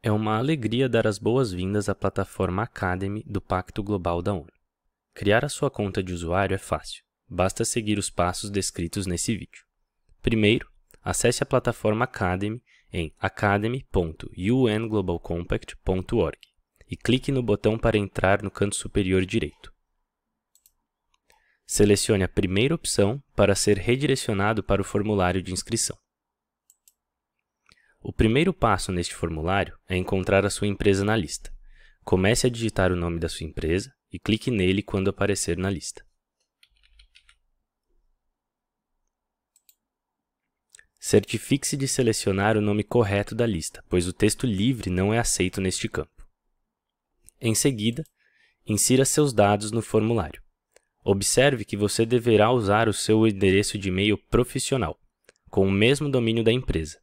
É uma alegria dar as boas-vindas à plataforma Academy do Pacto Global da ONU. Criar a sua conta de usuário é fácil, basta seguir os passos descritos nesse vídeo. Primeiro, acesse a plataforma Academy em academy.unglobalcompact.org e clique no botão para entrar no canto superior direito. Selecione a primeira opção para ser redirecionado para o formulário de inscrição. O primeiro passo neste formulário é encontrar a sua empresa na lista. Comece a digitar o nome da sua empresa e clique nele quando aparecer na lista. Certifique-se de selecionar o nome correto da lista, pois o texto livre não é aceito neste campo. Em seguida, insira seus dados no formulário. Observe que você deverá usar o seu endereço de e-mail profissional, com o mesmo domínio da empresa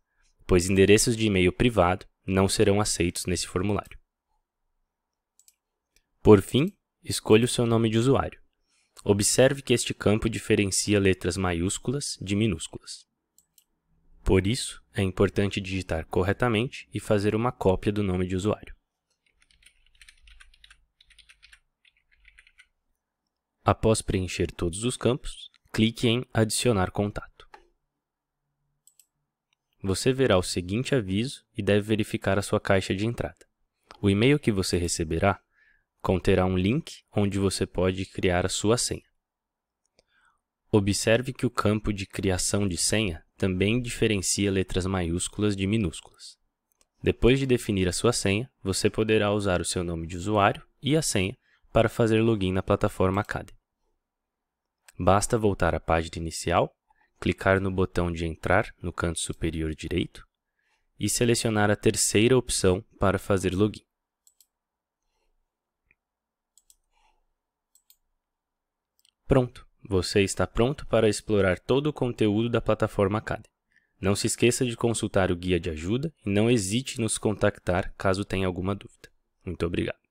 pois endereços de e-mail privado não serão aceitos nesse formulário. Por fim, escolha o seu nome de usuário. Observe que este campo diferencia letras maiúsculas de minúsculas. Por isso, é importante digitar corretamente e fazer uma cópia do nome de usuário. Após preencher todos os campos, clique em Adicionar contato. Você verá o seguinte aviso e deve verificar a sua caixa de entrada. O e-mail que você receberá conterá um link onde você pode criar a sua senha. Observe que o campo de criação de senha também diferencia letras maiúsculas de minúsculas. Depois de definir a sua senha, você poderá usar o seu nome de usuário e a senha para fazer login na plataforma Academy. Basta voltar à página inicial clicar no botão de entrar no canto superior direito e selecionar a terceira opção para fazer login. Pronto! Você está pronto para explorar todo o conteúdo da plataforma Academy. Não se esqueça de consultar o guia de ajuda e não hesite em nos contactar caso tenha alguma dúvida. Muito obrigado!